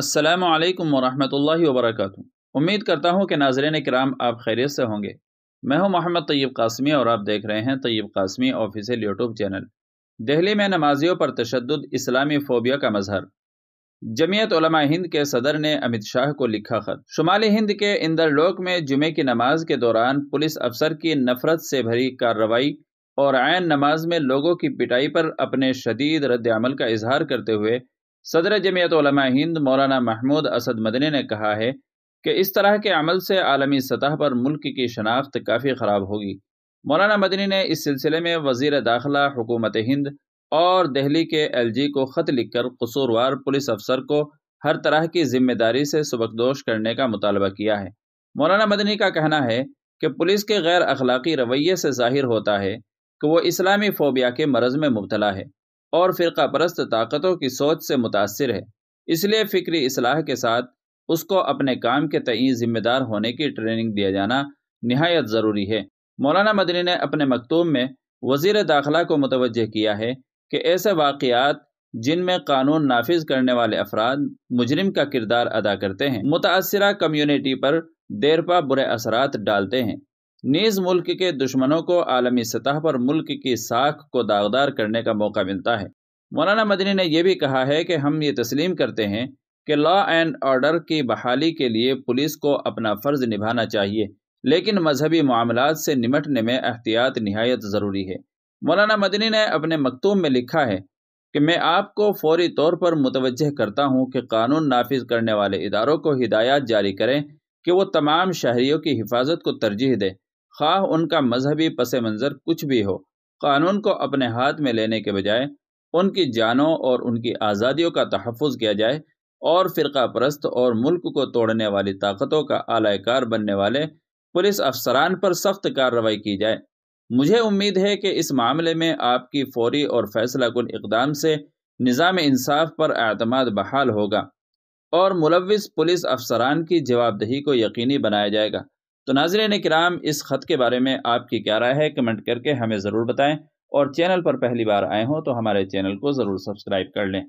अस्सलाम वालेकुम वरहमतुल्लाहि वबरकatuh उम्मीद करता हूँ कि नाजरन कराम आप खैरियत से होंगे मैं हूँ मोहम्मद तय्यब कासमी और आप देख रहे हैं Tayyab Qasmi official YouTube channel Delhi में नमाजियों पर तशद इस्लामी फोबिया का मजहर जमीयत उलमा हिंद के सदर ने अमित शाह को लिखा खत शुमाली हिंद के इंदरलोक में जुमे की नमाज के दौरान पुलिस अफसर की नफरत से भरी कार्रवाई और आयन नमाज में लोगों की पिटाई पर अपने शदीद रद्दमल का इजहार करते हुए सदर जमीयत हिंद मौलाना महमूद असद मदनी ने कहा है कि इस तरह के अमल से आलमी सतह पर मुल्क की शनाख्त काफ़ी ख़राब होगी मौलाना मदनी ने इस सिलसिले में वजीर दाखिला हुकूमत हिंद और दहली के एल जी को ख़त लिखकर कसूरवार पुलिस अफसर को हर तरह की जिम्मेदारी से सबकदोश करने का मुतालबा किया है मौलाना मदनी का कहना है कि पुलिस के गैर अखलाकी रवैये से जाहिर होता है कि वह इस्लामी फोबिया के मरज़ में मुबतला है और फ़िरका परस्त ताकतों की सोच से मुतासर है इसलिए फ़िक्री असलाह के साथ उसको अपने काम के तय ज़िम्मेदार होने की ट्रेनिंग दिया जाना नहायत ज़रूरी है मौलाना मदनी ने अपने मकतूम में वजीर दाखिला को मुतवजह किया है कि ऐसे वाक़ात जिनमें कानून नाफिज करने वाले अफराद मुजरम का किरदार अदा करते हैं मुतासर कम्यूनिटी पर देरपा बुरे असरात डालते हैं नीज मुल्क के दुश्मनों को आलमी सतह पर मुल्क की साख को दागदार करने का मौका मिलता है मौलाना मदनी ने यह भी कहा है कि हम ये तस्लीम करते हैं कि लॉ एंड ऑर्डर की बहाली के लिए पुलिस को अपना फ़र्ज़ निभाना चाहिए लेकिन मजहबी मामला से निमटने में एहतियात नहायत ज़रूरी है मौलाना मदनी ने अपने मकतूम में लिखा है कि मैं आपको फौरी तौर पर मुतवजह करता हूँ कि कानून नाफिज करने वाले इदारों को हिदायत जारी करें कि वो तमाम शहरीों की हिफाजत को तरजीह दें खा उनका मजहबी पस मंज़र कुछ भी हो कानून को अपने हाथ में लेने के बजाय उनकी जानों और उनकी आज़ादियों का तहफ़ किया जाए और फ़िरका परस्त और मुल्क को तोड़ने वाली ताकतों का आलाकार बनने वाले पुलिस अफसरान पर सख्त कार्रवाई की जाए मुझे उम्मीद है कि इस मामले में आपकी फौरी और फैसला कुल इकदाम से निज़ाम इंसाफ पर अतमाद बहाल होगा और मुलविस पुलिस अफसरान की जवाबदही को यकीनी बनाया जाएगा तो नाजरन कराम इस ख़त के बारे में आपकी क्या राय है कमेंट करके हमें ज़रूर बताएं और चैनल पर पहली बार आए हों तो हमारे चैनल को ज़रूर सब्सक्राइब कर लें